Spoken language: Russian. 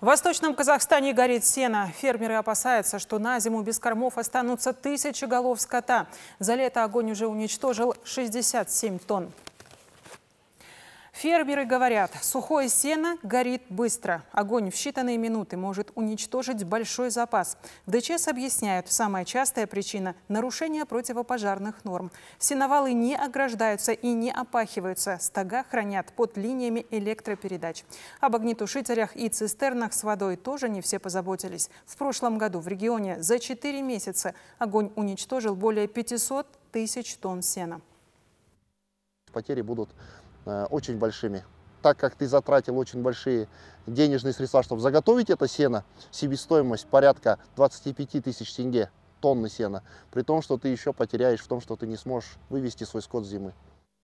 В Восточном Казахстане горит сено. Фермеры опасаются, что на зиму без кормов останутся тысячи голов скота. За лето огонь уже уничтожил 67 тонн. Фермеры говорят, сухое сено горит быстро. Огонь в считанные минуты может уничтожить большой запас. В ДЧС объясняют, самая частая причина – нарушение противопожарных норм. Сеновалы не ограждаются и не опахиваются. Стога хранят под линиями электропередач. Об огнетушителях и цистернах с водой тоже не все позаботились. В прошлом году в регионе за 4 месяца огонь уничтожил более 500 тысяч тонн сена. Потери будут Э, очень большими. Так как ты затратил очень большие денежные средства, чтобы заготовить это сено, себестоимость порядка 25 тысяч тенге тонны сена, при том, что ты еще потеряешь в том, что ты не сможешь вывести свой скот зимы.